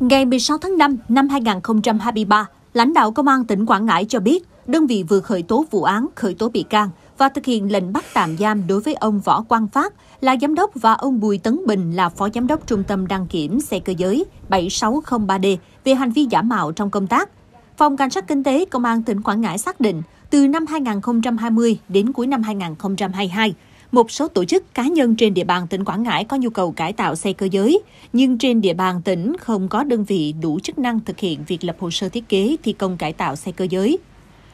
Ngày 16 tháng 5 năm 2023, lãnh đạo Công an tỉnh Quảng Ngãi cho biết, đơn vị vừa khởi tố vụ án, khởi tố bị can và thực hiện lệnh bắt tạm giam đối với ông Võ Quang Phát là giám đốc và ông Bùi Tấn Bình là phó giám đốc trung tâm đăng kiểm xe cơ giới 7603D về hành vi giả mạo trong công tác. Phòng Cảnh sát Kinh tế Công an tỉnh Quảng Ngãi xác định, từ năm 2020 đến cuối năm 2022, một số tổ chức cá nhân trên địa bàn tỉnh Quảng Ngãi có nhu cầu cải tạo xe cơ giới, nhưng trên địa bàn tỉnh không có đơn vị đủ chức năng thực hiện việc lập hồ sơ thiết kế thi công cải tạo xe cơ giới.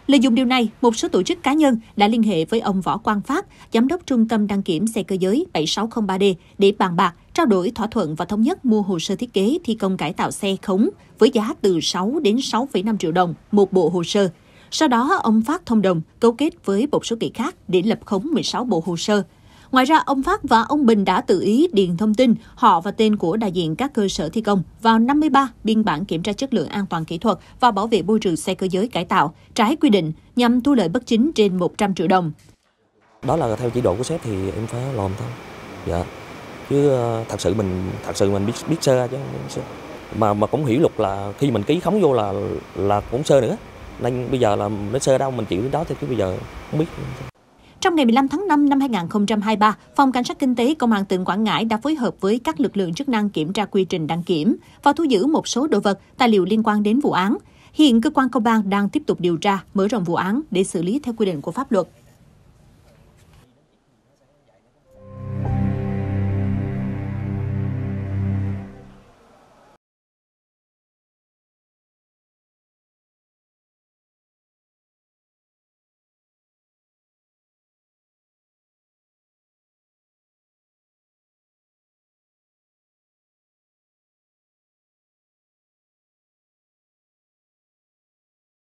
Lợi dụng điều này, một số tổ chức cá nhân đã liên hệ với ông Võ Quang Phát, Giám đốc Trung tâm Đăng kiểm xe cơ giới 7603D để bàn bạc, trao đổi thỏa thuận và thống nhất mua hồ sơ thiết kế thi công cải tạo xe khống với giá từ 6 đến 6,5 triệu đồng một bộ hồ sơ. Sau đó, ông Phát thông đồng, cấu kết với một số kỹ khác để lập khống 16 bộ hồ sơ, Ngoài ra, ông Phát và ông Bình đã tự ý điền thông tin họ và tên của đại diện các cơ sở thi công vào 53 biên bản kiểm tra chất lượng an toàn kỹ thuật và bảo vệ môi trường xe cơ giới cải tạo, trái quy định nhằm thu lợi bất chính trên 100 triệu đồng. Đó là theo chỉ độ của sếp thì em phải làm thôi. Dạ. Chứ ờ, thật sự mình thật sự mình biết biết sơ chứ mà mà cũng hiểu luật là khi mình ký khống vô là là cũng sơ nữa nên bây giờ là nó sơ đâu mình chịu đến đó thì cứ bây giờ không biết trong ngày 15 tháng 5 năm 2023, Phòng Cảnh sát Kinh tế Công an tỉnh Quảng Ngãi đã phối hợp với các lực lượng chức năng kiểm tra quy trình đăng kiểm và thu giữ một số đồ vật, tài liệu liên quan đến vụ án. Hiện cơ quan công an đang tiếp tục điều tra, mở rộng vụ án để xử lý theo quy định của pháp luật.